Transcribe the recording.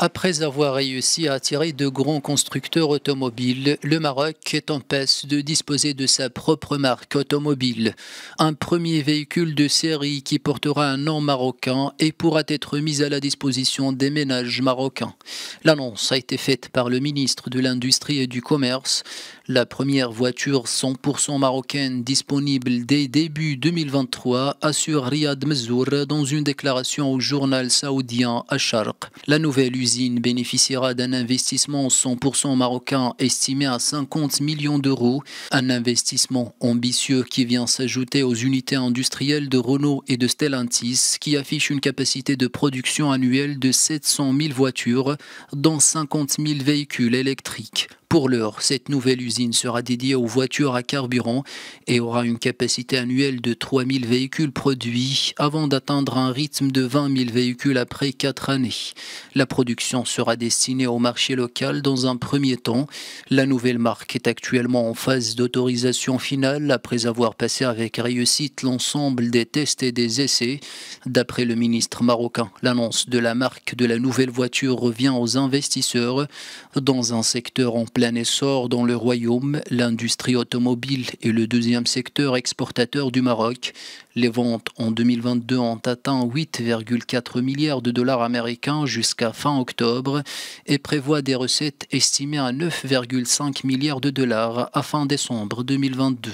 Après avoir réussi à attirer de grands constructeurs automobiles, le Maroc est en passe de disposer de sa propre marque automobile. Un premier véhicule de série qui portera un nom marocain et pourra être mis à la disposition des ménages marocains. L'annonce a été faite par le ministre de l'Industrie et du Commerce la première voiture 100% marocaine disponible dès début 2023, assure Riyad Mazour dans une déclaration au journal saoudien Asharq. La nouvelle usine bénéficiera d'un investissement 100% marocain estimé à 50 millions d'euros, un investissement ambitieux qui vient s'ajouter aux unités industrielles de Renault et de Stellantis qui affichent une capacité de production annuelle de 700 000 voitures, dont 50 000 véhicules électriques. Pour l'heure, cette nouvelle usine sera dédiée aux voitures à carburant et aura une capacité annuelle de 3 000 véhicules produits avant d'atteindre un rythme de 20 000 véhicules après 4 années. La production sera destinée au marché local dans un premier temps. La nouvelle marque est actuellement en phase d'autorisation finale après avoir passé avec réussite l'ensemble des tests et des essais. D'après le ministre marocain, l'annonce de la marque de la nouvelle voiture revient aux investisseurs dans un secteur en L'année essor dans le royaume, l'industrie automobile est le deuxième secteur exportateur du Maroc. Les ventes en 2022 ont atteint 8,4 milliards de dollars américains jusqu'à fin octobre et prévoit des recettes estimées à 9,5 milliards de dollars à fin décembre 2022.